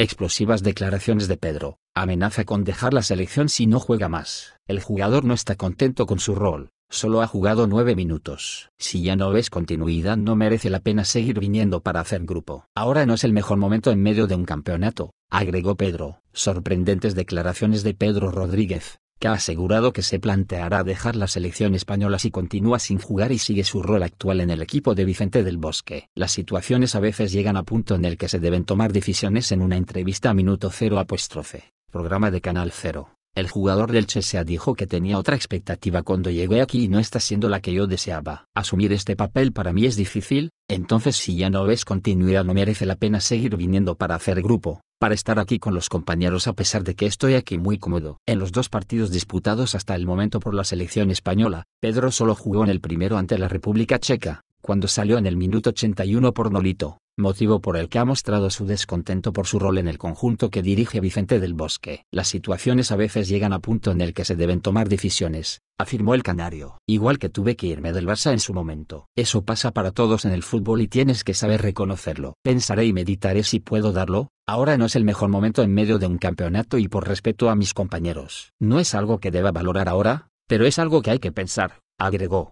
Explosivas declaraciones de Pedro, amenaza con dejar la selección si no juega más. El jugador no está contento con su rol, solo ha jugado nueve minutos. Si ya no ves continuidad no merece la pena seguir viniendo para hacer grupo. Ahora no es el mejor momento en medio de un campeonato, agregó Pedro. Sorprendentes declaraciones de Pedro Rodríguez, que ha asegurado que se planteará dejar la selección española si continúa sin jugar y sigue su rol actual en el equipo de Vicente del Bosque. Las situaciones a veces llegan a punto en el que se deben tomar decisiones en una entrevista a minuto cero apóstrofe, programa de Canal Cero. El jugador del Chesea dijo que tenía otra expectativa cuando llegué aquí y no está siendo la que yo deseaba. Asumir este papel para mí es difícil, entonces si ya no ves continuidad no merece la pena seguir viniendo para hacer grupo para estar aquí con los compañeros a pesar de que estoy aquí muy cómodo. En los dos partidos disputados hasta el momento por la selección española, Pedro solo jugó en el primero ante la República Checa, cuando salió en el minuto 81 por Nolito, motivo por el que ha mostrado su descontento por su rol en el conjunto que dirige Vicente del Bosque. Las situaciones a veces llegan a punto en el que se deben tomar decisiones, afirmó el canario. Igual que tuve que irme del Barça en su momento. Eso pasa para todos en el fútbol y tienes que saber reconocerlo. Pensaré y meditaré si puedo darlo, Ahora no es el mejor momento en medio de un campeonato y por respeto a mis compañeros. No es algo que deba valorar ahora, pero es algo que hay que pensar, agregó.